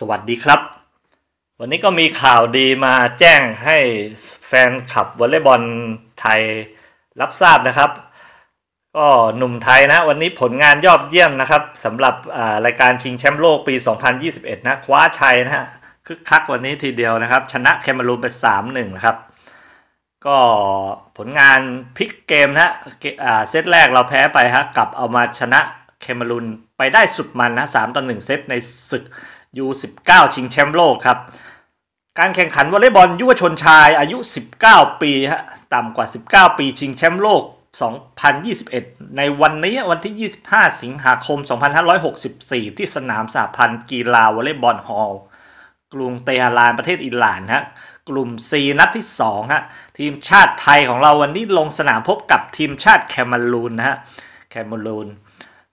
สวัสดีครับ วันนี้ก็มีข่าวดีมาแจ้งให้แฟนขับวอลเลย์บอลไทยรับทราบนะครับ ก็หนุ่มไทยนะ วันนี้ผลงานยอดเยี่ยมนะครับสำหรับรายการชิงแชมป์โลกปี 2021นะคว้าชัยนะฮะคึกคักวันนี้ทีเดียวนะครับ ชนะแคมารูนไป3-1นะครับก็ผลงานพลิกเกมนะเซตแรกเราแพ้ไปฮะกลับเอามาชนะแคมารูนไปได้สุดมันนะ3ต่อ1เซตในศึกยู1 9 ชิงแชมป์โลกครับ การแข่งขันวอลเลย์บอลยุวชนชายอายุ 19 ปีฮะต่ำกว่า 19 ปีชิงแชมป์โลก 2021 ในวันนี้วันที่ 25 สิงหาคม 2564 ที่สนามสหพันธ์ กีฬาวอลเลย์บอลฮอลกรุงเตหะรานประเทศอิหร่านฮะกลุ่ม C นัดที่2ฮะทีมชาติไทยของเราวันนี้ลงสนามพบกับทีมชาติแคมารูนนะฮะแคมารูน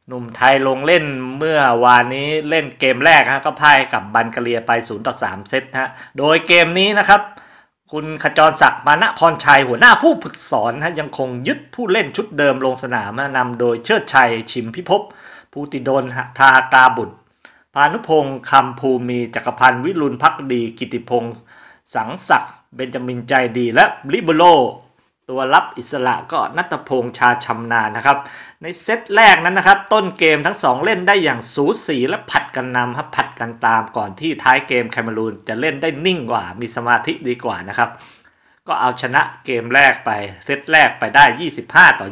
หนุ่มไทยลงเล่นเมื่อวานนี้เล่นเกมแรกฮะก็พ่ายกับบันกเลียไป0ต่อ3เซตฮะโดยเกมนี้นะครับ คุณขจรศักดิ์มานะพรชัยหัวหน้าผู้ฝึกสอนฮะยังคงยึดผู้เล่นชุดเดิมลงสนามนำโดยเชิดชัยชิมพิภพภูติดลทาตาบุตร พานุพงศ์คำภูมีจักรพันธ์วิรุณพักดีกิติพงศ์สังศักดิ์เบนจามินใจดีและลิเบโลตัวรับอิสระก็นัตพงษ์ชาชำนานะครับ ในเซตแรกนั้นนะครับต้นเกมทั้ง 2 เล่นได้อย่างสูสีและผัดกันนำครับผัดกันตามก่อนที่ท้ายเกมแคมารูนจะเล่นได้นิ่งกว่ามีสมาธิดีกว่านะครับก็เอาชนะเกมแรกไปเซตแรกไปได้ 25 ต่อ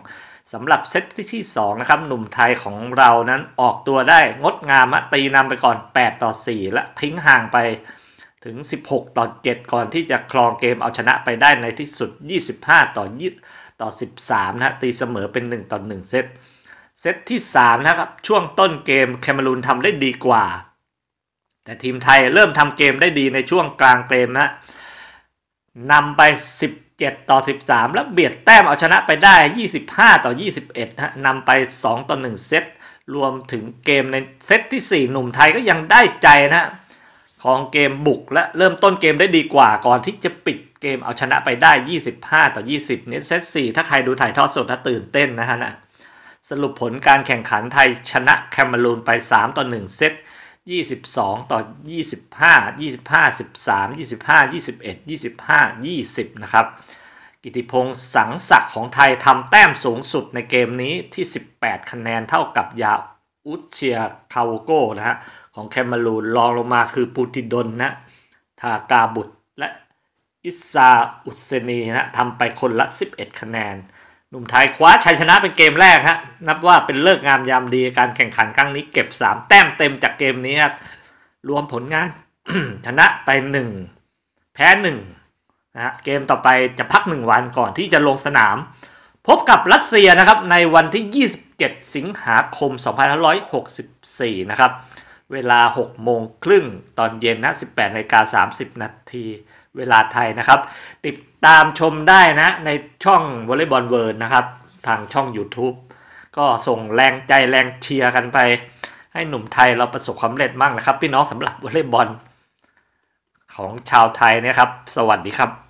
22สำหรับเซตที่2นะครับหนุ่มไทยของเรานั้นออกตัวได้งดงามตีนำไปก่อน8ต่อ4 และทิ้งห่างไปถึง 16ต่อ7ก่อนที่จะครองเกมเอาชนะไปได้ในที่สุด 25ต่อ20ต่อ 13นะตีเสมอเป็น 1ต่อ1เซต เซตที่ 3 นะครับ ช่วงต้นเกมแคเมรูนทำได้ดีกว่า แต่ทีมไทยเริ่มทำเกมได้ดีในช่วงกลางเกมนะนำไป 17 ต่อ 13 แล้วเบียดแต้มเอาชนะไปได้ 25 ต่อ 21นะนำไป 2ต่อ1เซต รวมถึงเกมในเซตที่ 4 หนุ่มไทยก็ยังได้ใจนะครองเกมบุกและเริ่มต้นเกมได้ดีกว่าก่อนที่จะปิดเกมเอาชนะไปได้ 25 ต่อ 20เนตเซต 4 ถ้าใครดูถ่ายทอดสดถ้าตื่นเต้นนะฮะนะ สรุปผลการแข่งขันไทยชนะแคมารูนไป 3 ต่อ 1 เซต 22 ต่อ 25 25 13 25 21 25 20 นะครับกิติพงศ์สังศักดิ์ของไทยทำแต้มสูงสุดในเกมนี้ที่ 18 คะแนนเท่ากับยาอุตเชียคาวโกนะฮะของแคมารูนรองลงมาคือปูติดนนะทากาบุตรและอิซาอุสเซนีนะทำไปคนละ 11 คะแนน หนุ่มไทยคว้าชัยชนะเป็นเกมแรกฮะนับว่าเป็นเลิกงามยามดี การแข่งขันครั้งนี้เก็บ 3 แต้มเต็มจากเกมนี้ครับรวมผลงาน ชนะไป 1 แพ้1นะฮะเกมต่อไปจะพัก 1 วันก่อนที่จะลงสนาม พบกับรัสเซียนะครับในวันที่17สิงหาคม 2564 นะครับ เวลา 6 โมงครึ่ง ตอนเย็นนะ18นกา30 นาที เวลาไทยนะครับ ติดตามชมได้นะ ในช่องวอลเลย์บอลเวิร์ดนะครับ ทางช่อง YouTube ก็ส่งแรงใจแรงเชียร์ กันไป ให้หนุ่มไทยเราประสบ ความสำเร็จมั่งนะครับ พี่น้องสำหรับ วอลเลย์บอล ของชาวไทยนะครับ สวัสดีครับ